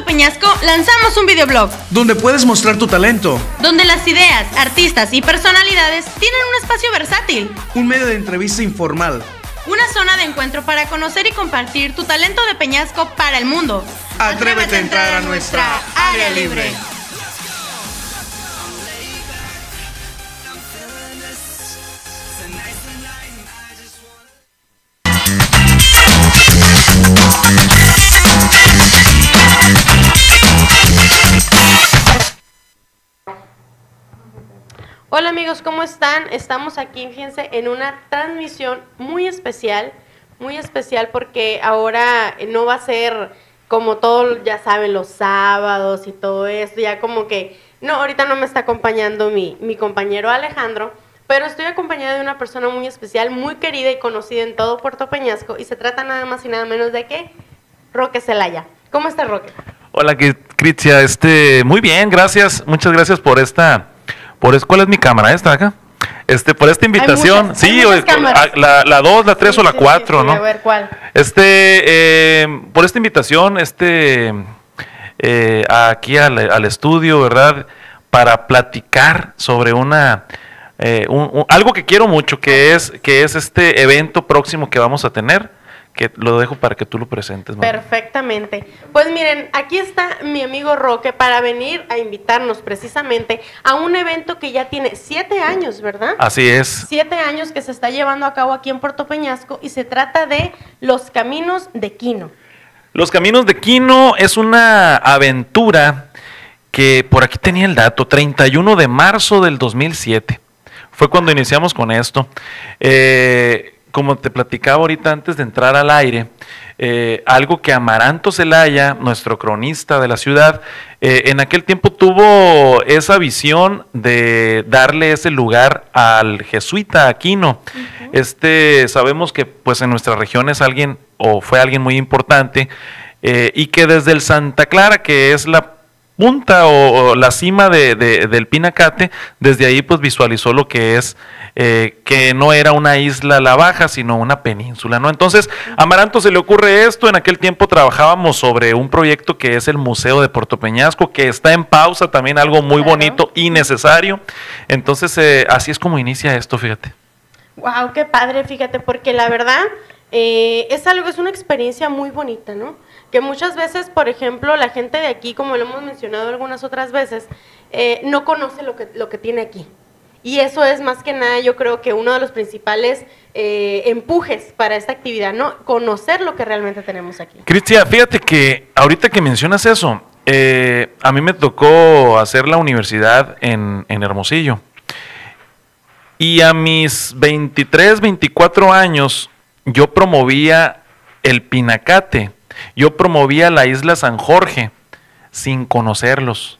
Peñasco lanzamos un videoblog. Donde puedes mostrar tu talento. Donde las ideas, artistas y personalidades tienen un espacio versátil. Un medio de entrevista informal. Una zona de encuentro para conocer y compartir tu talento de Peñasco para el mundo. Atrévete, Atrévete a entrar a nuestra área libre. Hola amigos, ¿cómo están? Estamos aquí, fíjense, en una transmisión muy especial, muy especial porque ahora no va a ser como todo, ya saben, los sábados y todo esto, ya como que, no, ahorita no me está acompañando mi, compañero Alejandro, pero estoy acompañada de una persona muy especial, muy querida y conocida en todo Puerto Peñasco y se trata nada más y nada menos de que Roque Celaya. ¿Cómo está Roque? Hola, Critia, este, muy bien, gracias, muchas gracias por esta por ¿cuál es mi cámara? ¿Esta acá? Este, por esta invitación, sí, la, la dos, la tres o la 4 cuatro, ¿no? ver, ¿cuál? Este, eh, por esta invitación, este, eh, aquí al, estudio, ¿verdad? Para platicar sobre una, eh, algo que quiero mucho, que es, que es este evento próximo que vamos a tener que lo dejo para que tú lo presentes. Perfectamente. Pues miren, aquí está mi amigo Roque para venir a invitarnos precisamente a un evento que ya tiene siete años, ¿verdad? Así es. Siete años que se está llevando a cabo aquí en Puerto Peñasco y se trata de Los Caminos de Quino. Los Caminos de Quino es una aventura que por aquí tenía el dato, 31 de marzo del 2007. Fue cuando iniciamos con esto. Eh, como te platicaba ahorita antes de entrar al aire, eh, algo que Amaranto Zelaya, nuestro cronista de la ciudad, eh, en aquel tiempo tuvo esa visión de darle ese lugar al jesuita Aquino. Este sabemos que pues en nuestra región es alguien o fue alguien muy importante eh, y que desde el Santa Clara, que es la punta o, la cima de, del Pinacate, desde ahí pues visualizó lo que es, eh, que no era una isla la baja, sino una península, ¿no? Entonces, a Amaranto se le ocurre esto, en aquel tiempo trabajábamos sobre un proyecto que es el Museo de Puerto Peñasco, que está en pausa también, algo muy bonito y necesario. Entonces, eh, así es como inicia esto, fíjate. Wow, qué padre, fíjate, porque la verdad eh, es algo, es una experiencia muy bonita, ¿no? que muchas veces, por ejemplo, la gente de aquí, como lo hemos mencionado algunas otras veces, eh, no conoce lo que, lo que tiene aquí. Y eso es más que nada, yo creo que uno de los principales eh, empujes para esta actividad, ¿no? Conocer lo que realmente tenemos aquí. Cristian, fíjate que ahorita que mencionas eso, eh, a mí me tocó hacer la universidad en, en Hermosillo. Y a mis 23, 24 años, yo promovía el pinacate yo promovía la isla San Jorge sin conocerlos.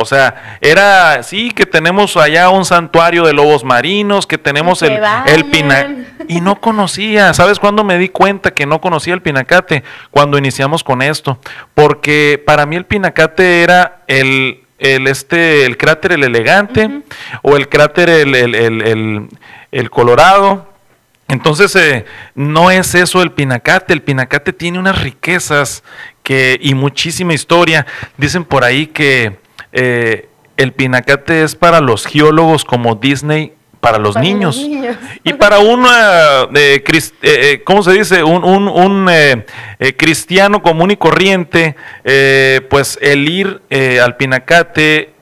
O sea, era, sí, que tenemos allá un santuario de lobos marinos, que tenemos el, el Y no conocía, ¿sabes cuándo me di cuenta que no conocía el pinacate? Cuando iniciamos con esto, porque para mí el pinacate era el, el, este, el cráter el elegante o el cráter el, el Colorado entonces, eh, no es eso el pinacate, el pinacate tiene unas riquezas que, y muchísima historia. Dicen por ahí que eh, el pinacate es para los geólogos como Disney para los, niños. Y para eh, eh se dice? Un, cristiano común y corriente, pues el ir al pinacate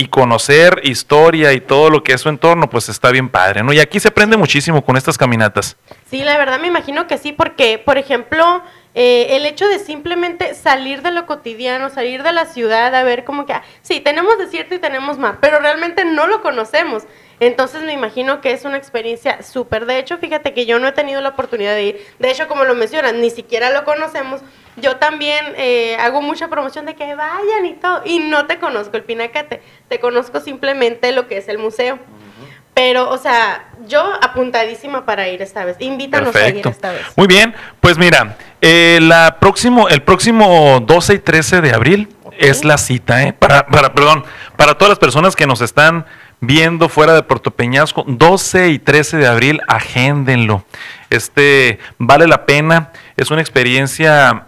y conocer historia y todo lo que es su entorno, pues está bien padre, ¿no? Y aquí se aprende muchísimo con estas caminatas. Sí, la verdad me imagino que sí, porque, por ejemplo, eh, el hecho de simplemente salir de lo cotidiano, salir de la ciudad, a ver como que, ah, sí, tenemos desierto y tenemos mar, pero realmente no lo conocemos. Entonces me imagino que es una experiencia súper. De hecho, fíjate que yo no he tenido la oportunidad de ir. De hecho, como lo mencionan, ni siquiera lo conocemos. Yo también eh, hago mucha promoción de que vayan y todo. Y no te conozco el Pinacate. Te conozco simplemente lo que es el museo. Pero, o sea, yo apuntadísima para ir esta vez. Invítanos a ir esta vez. Muy bien, pues mira, eh, la próximo, el próximo 12 y 13 de abril es la cita, ¿eh? Para, para, perdón, para todas las personas que nos están viendo fuera de Puerto Peñasco, 12 y 13 de abril, agéndenlo. Este vale la pena, es una experiencia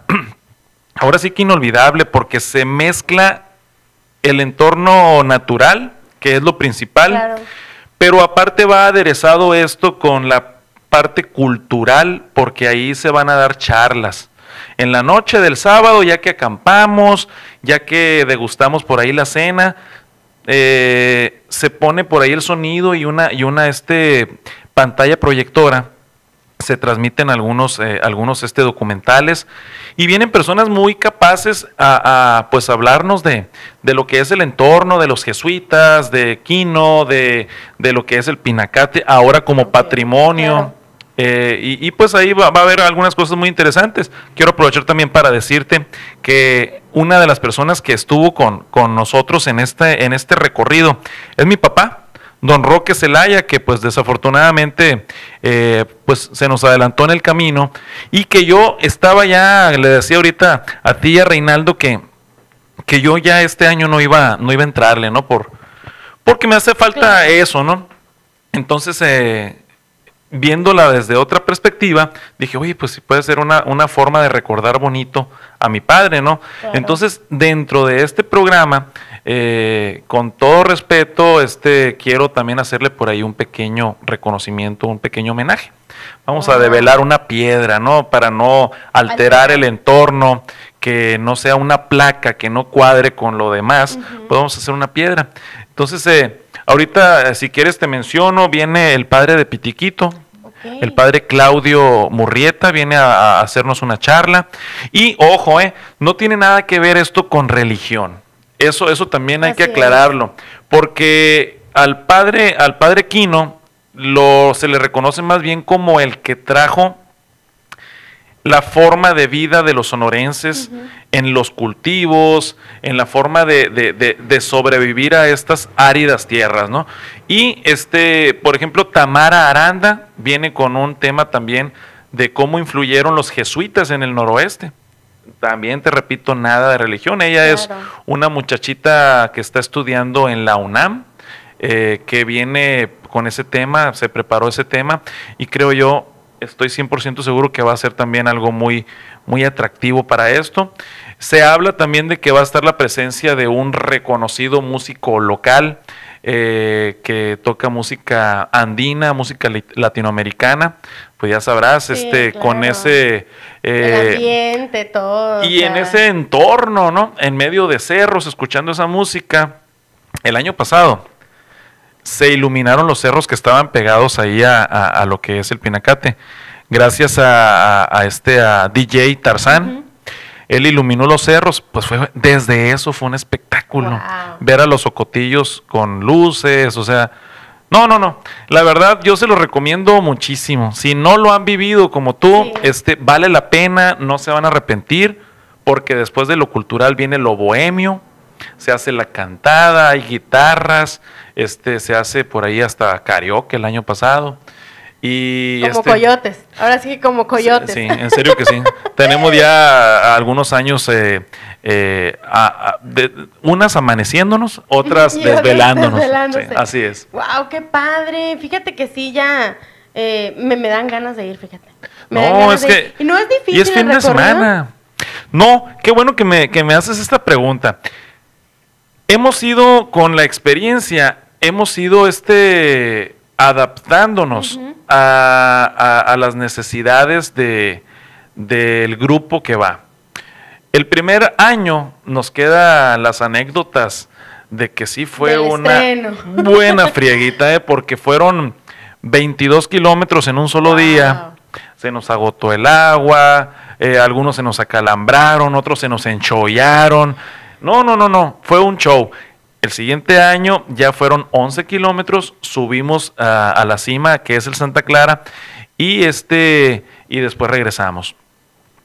ahora sí que inolvidable porque se mezcla el entorno natural, que es lo principal, pero aparte va aderezado esto con la parte cultural porque ahí se van a dar charlas en la noche del sábado, ya que acampamos, ya que degustamos por ahí la cena, eh, se pone por ahí el sonido y una, y una este, pantalla proyectora. Se transmiten algunos, eh, algunos este, documentales y vienen personas muy capaces a, a pues, hablarnos de, lo que es el entorno de los jesuitas, de Quino, de, de lo que es el Pinacate, ahora como patrimonio. Eh, y, pues ahí va, a haber algunas cosas muy interesantes. Quiero aprovechar también para decirte que una de las personas que estuvo con, nosotros en este, en este recorrido es mi papá, don Roque Zelaya, que pues desafortunadamente eh, pues se nos adelantó en el camino y que yo estaba ya, le decía ahorita a ti a Reinaldo que, que yo ya este año no iba, no iba a entrarle, ¿no? Por, porque me hace falta eso, ¿no? Entonces, eh, viéndola desde otra perspectiva, dije, oye, pues si puede ser una, forma de recordar bonito a mi padre, ¿no? Entonces, dentro de este programa, eh, con todo respeto, este, quiero también hacerle por ahí un pequeño reconocimiento, un pequeño homenaje. Vamos a develar una piedra, ¿no? Para no alterar el entorno, que no sea una placa, que no cuadre con lo demás, podemos pues hacer una piedra. Entonces, eh, ahorita, eh, si quieres, te menciono, viene el padre de Pitiquito, el padre Claudio Murrieta viene a, hacernos una charla. Y ojo, eh, no tiene nada que ver esto con religión. Eso, eso también hay que aclararlo. Porque al padre, al padre Quino lo, se le reconoce más bien como el que trajo la forma de vida de los sonorenses en los cultivos, en la forma de, sobrevivir a estas áridas tierras, ¿no? Y este, por ejemplo, Tamara Aranda viene con un tema también de cómo influyeron los jesuitas en el noroeste. También te repito, nada de religión. Ella es una muchachita que está estudiando en la UNAM, eh, que viene con ese tema, se preparó ese tema, y creo yo estoy 100% seguro que va a ser también algo muy, muy atractivo para esto. Se habla también de que va a estar la presencia de un reconocido músico local eh, que toca música andina, música latinoamericana. Pues ya sabrás, este, con ese eh, ambiente, todo. Y en ese entorno, ¿no? En medio de cerros, escuchando esa música. El año pasado, se iluminaron los cerros que estaban pegados ahí a, lo que es el Pinacate. Gracias a, este DJ Tarzán, él iluminó los cerros, pues fue desde eso fue un espectáculo. Ver a los ocotillos con luces, o sea, no, no, no. La verdad, yo se lo recomiendo muchísimo. Si no lo han vivido como tú, este, vale la pena, no se van a arrepentir, porque después de lo cultural viene lo bohemio, se hace la cantada, hay guitarras, este, se hace por ahí hasta karaoke el año pasado. Y como este, coyotes, ahora sí como coyotes. Sí, en serio que sí. Tenemos ya algunos años eh, eh, unas amaneciéndonos, otras desvelándonos. así es. ¡Wow! ¡Qué padre! Fíjate que sí, ya eh, me, dan ganas de ir, fíjate. no, es que. Y no es difícil. Y es fin de semana. No, qué bueno que me, que me haces esta pregunta hemos ido con la experiencia, hemos ido este adaptándonos a, las necesidades de, del grupo que va. El primer año nos quedan las anécdotas de que sí fue una buena frieguita, ¿eh? porque fueron 22 kilómetros en un solo día. Se nos agotó el agua, eh, algunos se nos acalambraron, otros se nos enchollaron. No, no, no, no, fue un show. El siguiente año ya fueron 11 kilómetros, subimos a, la cima que es el Santa Clara y, este, y después regresamos.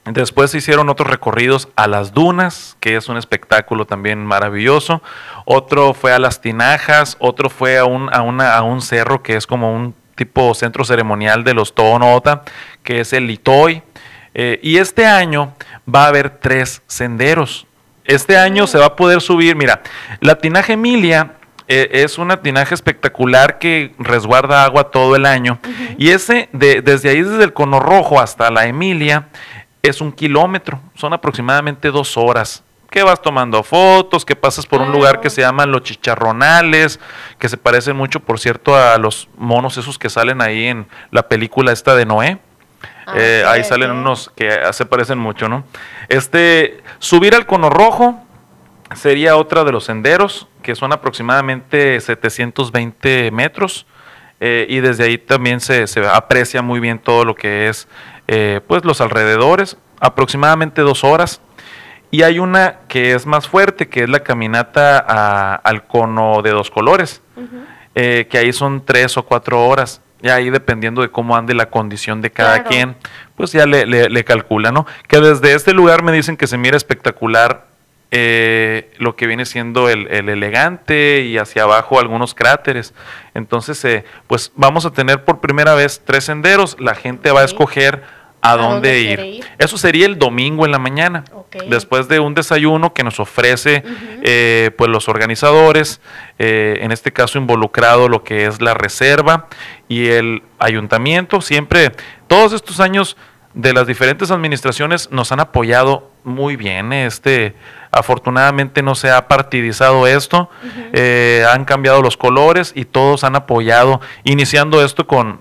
Después se hicieron otros recorridos a las dunas, que es un espectáculo también maravilloso. Otro fue a las tinajas, otro fue a un, a una, a un cerro que es como un tipo centro ceremonial de los Tonota, que es el Litoy. Eh, y este año va a haber tres senderos. Este año se va a poder subir, mira, la tinaja Emilia eh, es una tinaje espectacular que resguarda agua todo el año. Y ese, desde ahí, desde el cono rojo hasta la Emilia, es un kilómetro, son aproximadamente dos horas que vas tomando fotos, que pasas por un ah. lugar que se llama Los Chicharronales, que se parecen mucho, por cierto, a los monos esos que salen ahí en la película esta de Noé. Ah, eh, ahí salen unos que se parecen mucho, ¿no? Este, subir al cono rojo sería otra de los senderos, que son aproximadamente 720 metros. Eh, y desde ahí también se, aprecia muy bien todo lo que es eh, pues los alrededores, aproximadamente dos horas. Y hay una que es más fuerte, que es la caminata al cono de dos colores, que ahí son tres o cuatro horas y ahí dependiendo de cómo ande la condición de cada quien, pues ya le, calcula, ¿no? Que desde este lugar me dicen que se mira espectacular eh, lo que viene siendo el, elegante y hacia abajo algunos cráteres. Entonces, eh, pues vamos a tener por primera vez tres senderos, la gente va a escoger a, dónde, ir. Eso sería el domingo en la mañana. Después de un desayuno que nos ofrece eh, pues los organizadores, eh, en este caso involucrado lo que es la reserva y el ayuntamiento, siempre, todos estos años de las diferentes administraciones nos han apoyado muy bien. Este, afortunadamente no se ha partidizado esto, eh, han cambiado los colores y todos han apoyado, iniciando esto con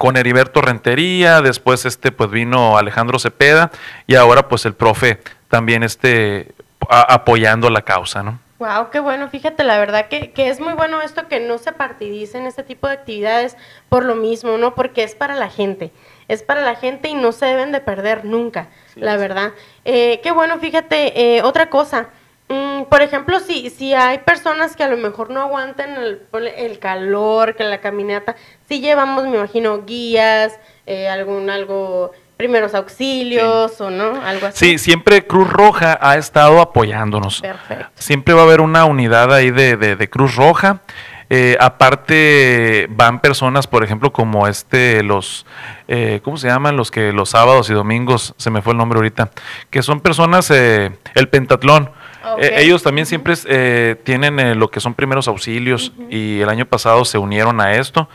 con Heriberto Rentería, después este pues vino Alejandro Cepeda y ahora pues el profe también este apoyando la causa, ¿no? Wow, qué bueno, fíjate, la verdad que, es muy bueno esto que no se partidicen este tipo de actividades por lo mismo, ¿no? Porque es para la gente, es para la gente y no se deben de perder nunca, la verdad. Eh, qué bueno, fíjate, eh, otra cosa, Mm, por ejemplo, si, si hay personas que a lo mejor no aguantan el, calor, que la caminata, si llevamos, me imagino, guías, eh, algún algo primeros auxilios o no, algo así. Sí, siempre Cruz Roja ha estado apoyándonos. Perfecto. Siempre va a haber una unidad ahí de, Cruz Roja. Eh, aparte van personas, por ejemplo, como este, los, eh, ¿cómo se llaman? Los que los sábados y domingos, se me fue el nombre ahorita, que son personas, el pentatlón, Ah, eh, ellos también siempre eh, tienen eh, lo que son primeros auxilios y el año pasado se unieron a esto.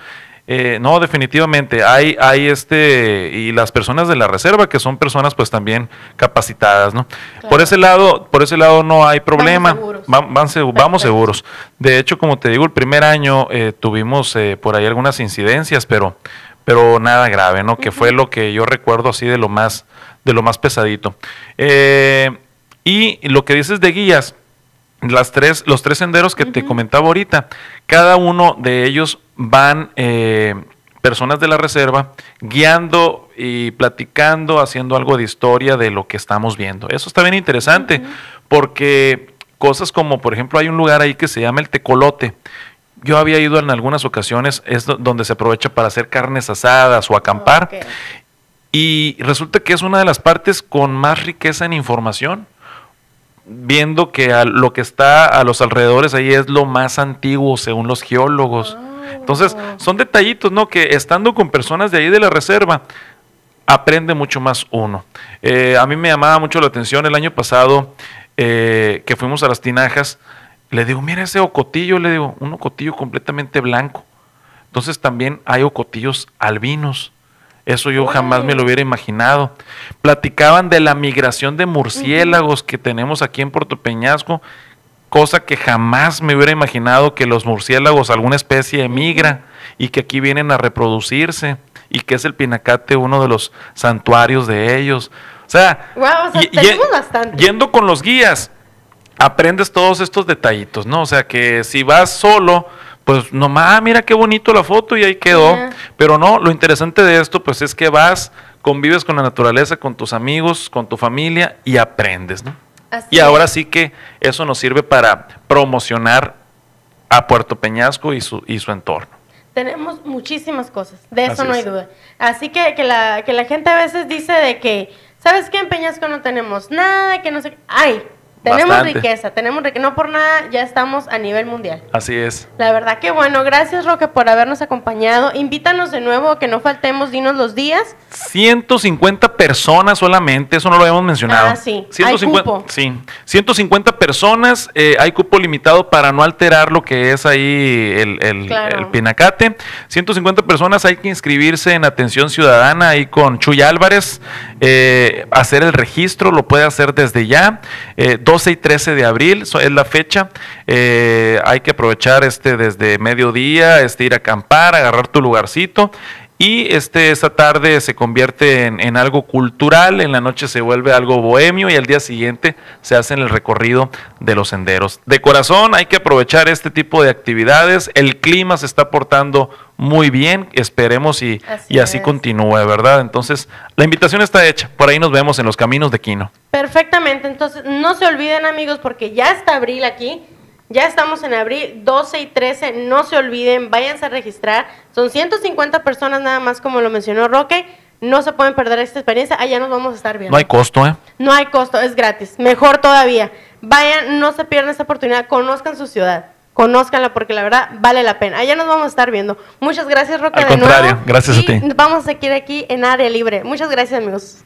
no, definitivamente, hay, hay este, y las personas de la reserva que son personas pues también capacitadas, ¿no? Por ese lado, por ese lado no hay problema, vamos seguros. De hecho, como te digo, el primer año tuvimos por ahí algunas incidencias, pero, pero nada grave, ¿no? Que fue lo que yo recuerdo así de lo más, de lo más pesadito. Eh, y lo que dices de guías, las tres, los tres senderos que te comentaba ahorita, cada uno de ellos van eh, personas de la reserva guiando y platicando, haciendo algo de historia de lo que estamos viendo. Eso está bien interesante, porque cosas como, por ejemplo, hay un lugar ahí que se llama el Tecolote. Yo había ido en algunas ocasiones, es donde se aprovecha para hacer carnes asadas o acampar. Y resulta que es una de las partes con más riqueza en información viendo que lo que está a los alrededores ahí es lo más antiguo según los geólogos. Ah. Entonces, son detallitos, ¿no? Que estando con personas de ahí de la reserva, aprende mucho más uno. Eh, a mí me llamaba mucho la atención el año pasado eh, que fuimos a las tinajas, le digo, mira ese ocotillo, le digo, un ocotillo completamente blanco. Entonces también hay ocotillos albinos. Eso yo jamás me lo oh. hubiera imaginado. Platicaban de la migración de murciélagos que tenemos aquí en Puerto Peñasco, cosa que jamás me hubiera imaginado que los murciélagos, alguna especie emigra y que aquí vienen a reproducirse y que es el Pinacate uno de los santuarios de ellos. O sea, yendo con los guías, aprendes todos estos detallitos, ¿no? O sea, que si vas solo, pues nomás, ah, mira qué bonito la foto y ahí quedó. Pero no, lo interesante de esto pues es que vas, convives con la naturaleza, con tus amigos, con tu familia y aprendes, ¿no? y ahora sí que eso nos sirve para promocionar a Puerto Peñasco y su, y su entorno. Tenemos muchísimas cosas, de eso no hay duda. Así que, que, la, que la gente a veces dice de que, ¿sabes qué? En Peñasco no tenemos nada, que no sé, ¡Ay! Tenemos riqueza, tenemos riqueza. No por nada ya estamos a nivel mundial. Así es. La verdad que bueno, gracias Roque por habernos acompañado. Invítanos de nuevo, que no faltemos, dinos los días. 150 personas solamente, eso no lo habíamos mencionado. Ah, sí. 150, hay cupo. Sí, 150 personas, eh, hay cupo limitado para no alterar lo que es ahí el, el, el, pinacate. 150 personas, hay que inscribirse en Atención Ciudadana ahí con Chuy Álvarez, eh, hacer el registro, lo puede hacer desde ya. Eh, 12 y 13 de abril es la fecha. Eh, hay que aprovechar este desde mediodía, este, ir a acampar, agarrar tu lugarcito y este, esta tarde se convierte en, algo cultural, en la noche se vuelve algo bohemio y al día siguiente se hacen el recorrido de los senderos. De corazón hay que aprovechar este tipo de actividades, el clima se está portando muy bien, esperemos y así, y así ¿verdad? Entonces, la invitación está hecha, por ahí nos vemos en los caminos de Quino. Perfectamente, entonces no se olviden amigos porque ya está abril aquí, ya estamos en abril 12 y 13, no se olviden, váyanse a registrar. Son 150 personas nada más, como lo mencionó Roque. No se pueden perder esta experiencia, allá nos vamos a estar viendo. No hay costo, ¿eh? No hay costo, es gratis, mejor todavía. Vayan, no se pierdan esta oportunidad, conozcan su ciudad, conozcanla porque la verdad vale la pena. Allá nos vamos a estar viendo. Muchas gracias, Roque, Al contrario, gracias a ti. Vamos a seguir aquí en Área Libre. Muchas gracias, amigos.